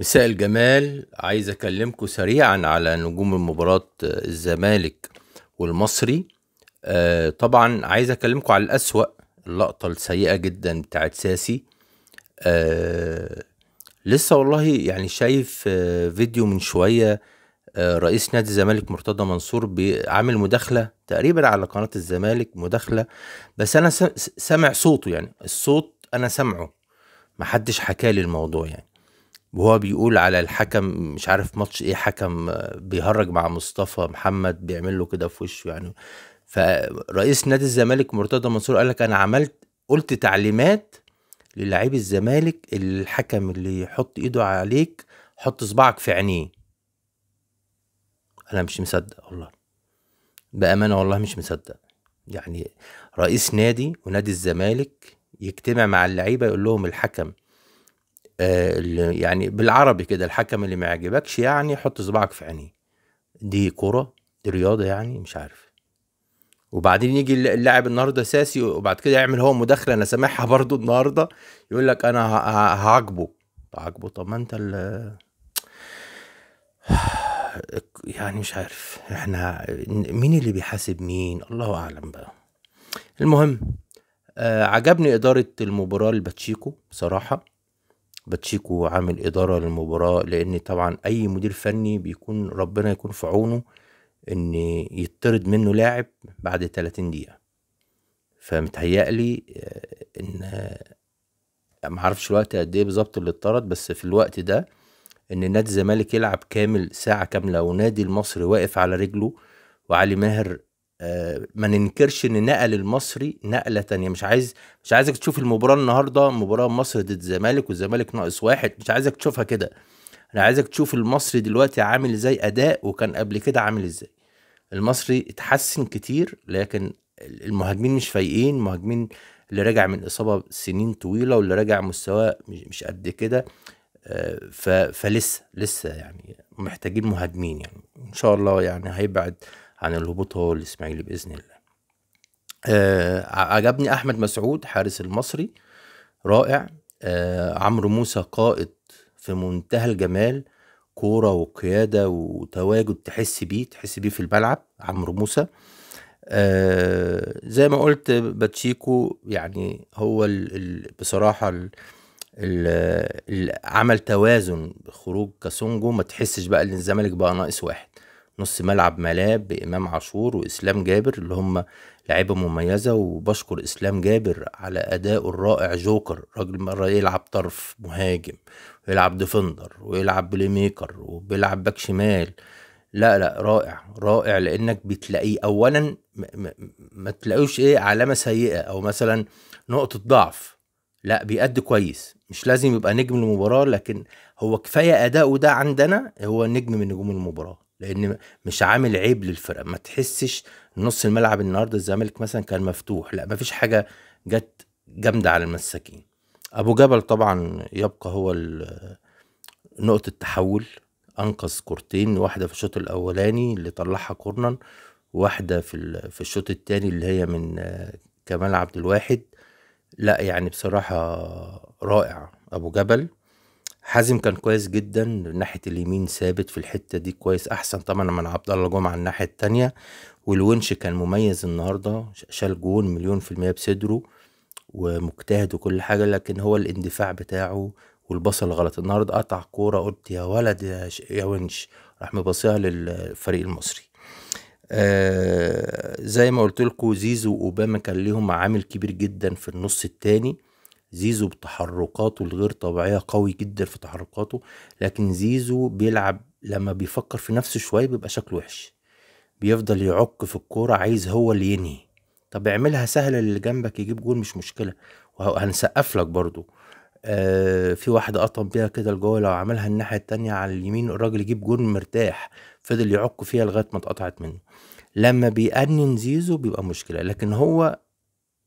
مساء الجمال عايز اكلمكم سريعا على نجوم المباراة الزمالك والمصري آه، طبعا عايز اكلمكم على الاسوأ اللقطة السيئة جدا بتاعت ساسي آه، لسه والله يعني شايف آه، فيديو من شوية رئيس نادي الزمالك مرتضى منصور عامل مداخلة تقريبا على قناة الزمالك مداخلة بس انا سامع صوته يعني الصوت انا سامعه محدش حكالي الموضوع يعني وهو بيقول على الحكم مش عارف ماتش ايه حكم بيهرج مع مصطفى محمد بيعمل له كده في وشه يعني فرئيس نادي الزمالك مرتضى منصور قال لك انا عملت قلت تعليمات للاعيب الزمالك الحكم اللي يحط ايده عليك حط صباعك في عينيه انا مش مصدق والله بامانه والله مش مصدق يعني رئيس نادي ونادي الزمالك يجتمع مع اللعيبه يقول لهم الحكم آه، يعني بالعربي كده الحكم اللي ما يعجبكش يعني حط صباعك في عينيه دي كرة دي رياضة يعني مش عارف وبعدين يجي اللاعب النهارده ساسي وبعد كده يعمل هو مداخله انا سامعها برضو النهارده يقول لك انا هعاقبه هعاقبه طب ما انت ال يعني مش عارف احنا مين اللي بيحاسب مين الله اعلم بقى المهم آه، عجبني اداره المباراه لباتشيكو بصراحه باتشيكو عامل إدارة للمباراة لأن طبعا أي مدير فني بيكون ربنا يكون في عونه إن يطرد منه لاعب بعد 30 دقيقة فمتهيألي آه، إن آه، معرفش الوقت قد إيه بالظبط اللي اتطرد بس في الوقت ده إن نادي الزمالك يلعب كامل ساعة كاملة ونادي المصري واقف على رجله وعلي ماهر آه، ما ننكرش ان نقل المصري نقله تانية مش عايز مش عايزك تشوف المباراه النهارده مباراه مصر ضد الزمالك والزمالك ناقص واحد مش عايزك تشوفها كده انا عايزك تشوف المصري دلوقتي عامل ازاي اداء وكان قبل كده عامل ازاي المصري اتحسن كتير لكن المهاجمين مش فايقين مهاجمين اللي راجع من اصابه سنين طويله واللي راجع مستواه مش قد كده آه، فلسه لسه يعني محتاجين مهاجمين يعني ان شاء الله يعني هيبعد عن الهبوط هو الاسماعيلي باذن الله آه عجبني احمد مسعود حارس المصري رائع آه عمرو موسى قائد في منتهى الجمال كوره وقياده وتواجد تحس بيه تحس بيه في الملعب عمرو موسى آه زي ما قلت باتشيكو يعني هو الـ الـ بصراحه الـ الـ عمل توازن خروج كاسونجو ما تحسش بقى ان الزمالك بقى ناقص واحد نص ملعب ملاب بإمام عاشور وإسلام جابر اللي هم لعيبة مميزة وبشكر إسلام جابر على أدائه الرائع جوكر راجل مرة يلعب طرف مهاجم ويلعب ديفندر ويلعب بلاي ميكر وبيلعب باك شمال لا لا رائع رائع لانك بتلاقيه اولا ما, ما ايه علامه سيئه او مثلا نقطه ضعف لا بيأدي كويس مش لازم يبقى نجم المباراه لكن هو كفايه اداؤه ده عندنا هو نجم من نجوم المباراه لان مش عامل عيب للفرقه ما تحسش نص الملعب النهارده الزمالك مثلا كان مفتوح لا مفيش حاجه جت جامده على المساكين ابو جبل طبعا يبقى هو نقطه تحول انقذ كورتين واحده في الشوط الاولاني اللي طلعها كورنا واحده في في الشوط الثاني اللي هي من كمال عبد الواحد لا يعني بصراحه رائع ابو جبل حازم كان كويس جدا ناحية اليمين ثابت في الحتة دي كويس أحسن طبعا من عبد الله جمعة الناحية التانية والونش كان مميز النهاردة شال جون مليون في المية بصدره ومجتهد وكل حاجة لكن هو الاندفاع بتاعه والبصل غلط النهاردة قطع كورة قلت يا ولد يا, يا ونش راح مبصيها للفريق المصري آه زي ما قلت لكم زيزو واوباما كان ليهم عامل كبير جدا في النص التاني زيزو بتحركاته الغير طبيعية قوي جدا في تحركاته لكن زيزو بيلعب لما بيفكر في نفسه شوية بيبقى شكله وحش بيفضل يعك في الكورة عايز هو اللي ينهي طب اعملها سهلة للي جنبك يجيب جول مش مشكلة وهنسقف لك برضو آه في واحدة قطم بيها كده لجوه لو عملها الناحية التانية على اليمين الراجل يجيب جول مرتاح فضل يعك فيها لغاية ما اتقطعت منه لما بيأنن زيزو بيبقى مشكلة لكن هو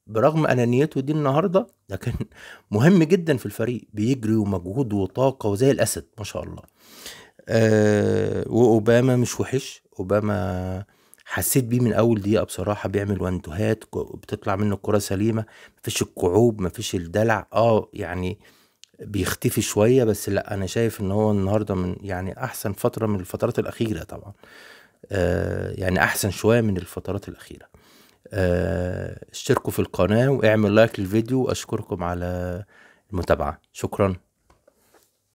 برغم انانيته دي النهارده لكن مهم جدا في الفريق بيجري ومجهود وطاقه وزي الاسد ما شاء الله أه واوباما مش وحش اوباما حسيت بيه من اول دقيقه بصراحه بيعمل وانتوهات بتطلع منه كرة سليمه مفيش الكعوب مفيش الدلع اه يعني بيختفي شويه بس لا انا شايف ان هو النهارده من يعني احسن فتره من الفترات الاخيره طبعا آه يعني احسن شويه من الفترات الاخيره آه، اشتركوا في القناة واعمل لايك للفيديو واشكركم على المتابعة شكرا